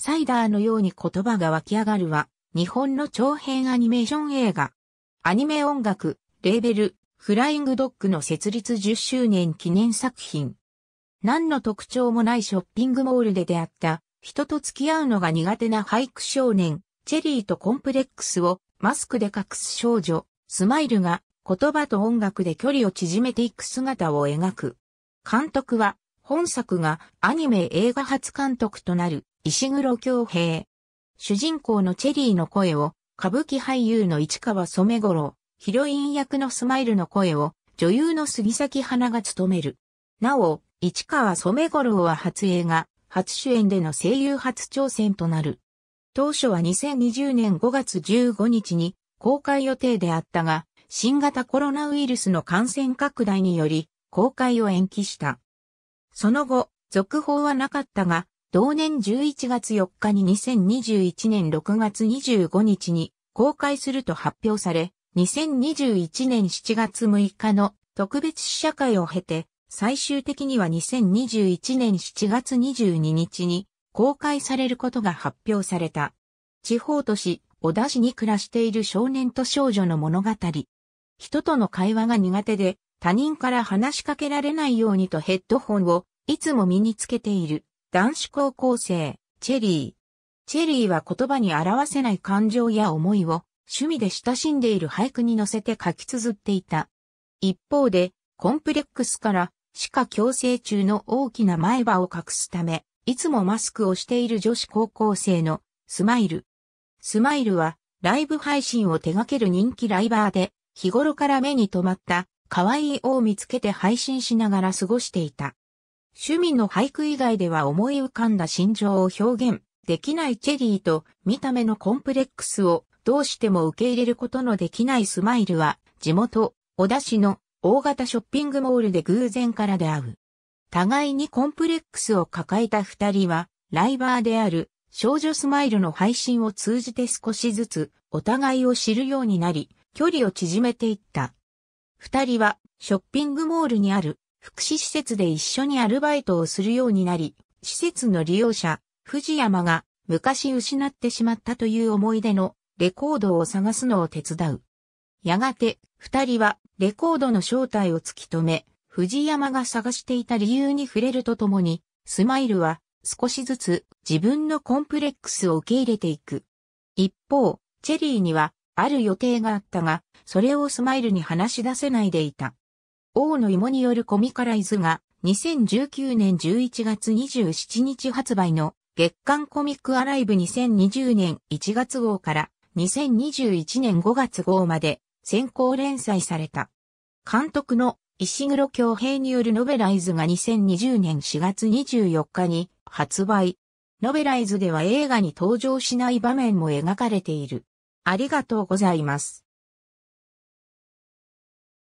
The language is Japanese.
サイダーのように言葉が湧き上がるは、日本の長編アニメーション映画。アニメ音楽、レーベル、フライングドッグの設立10周年記念作品。何の特徴もないショッピングモールで出会った、人と付き合うのが苦手な俳句少年、チェリーとコンプレックスをマスクで隠す少女、スマイルが言葉と音楽で距離を縮めていく姿を描く。監督は、本作がアニメ映画初監督となる石黒京平。主人公のチェリーの声を、歌舞伎俳優の市川染五郎、ヒロイン役のスマイルの声を、女優の杉咲花が務める。なお、市川染五郎は初映画、初主演での声優初挑戦となる。当初は2020年5月15日に公開予定であったが、新型コロナウイルスの感染拡大により公開を延期した。その後、続報はなかったが、同年11月4日に2021年6月25日に公開すると発表され、2021年7月6日の特別試写会を経て、最終的には2021年7月22日に公開されることが発表された。地方都市、小田市に暮らしている少年と少女の物語。人との会話が苦手で、他人から話しかけられないようにとヘッドホンをいつも身につけている。男子高校生、チェリー。チェリーは言葉に表せない感情や思いを趣味で親しんでいる俳句に乗せて書き綴っていた。一方で、コンプレックスから歯科矯正中の大きな前歯を隠すため、いつもマスクをしている女子高校生のスマイル。スマイルはライブ配信を手掛ける人気ライバーで、日頃から目に留まった可愛いを見つけて配信しながら過ごしていた。趣味の俳句以外では思い浮かんだ心情を表現できないチェリーと見た目のコンプレックスをどうしても受け入れることのできないスマイルは地元小田市の大型ショッピングモールで偶然から出会う。互いにコンプレックスを抱えた二人はライバーである少女スマイルの配信を通じて少しずつお互いを知るようになり距離を縮めていった。二人はショッピングモールにある福祉施設で一緒にアルバイトをするようになり、施設の利用者、藤山が昔失ってしまったという思い出のレコードを探すのを手伝う。やがて、二人はレコードの正体を突き止め、藤山が探していた理由に触れるとともに、スマイルは少しずつ自分のコンプレックスを受け入れていく。一方、チェリーにはある予定があったが、それをスマイルに話し出せないでいた。王の芋によるコミカライズが2019年11月27日発売の月刊コミックアライブ2020年1月号から2021年5月号まで先行連載された。監督の石黒京平によるノベライズが2020年4月24日に発売。ノベライズでは映画に登場しない場面も描かれている。ありがとうございます。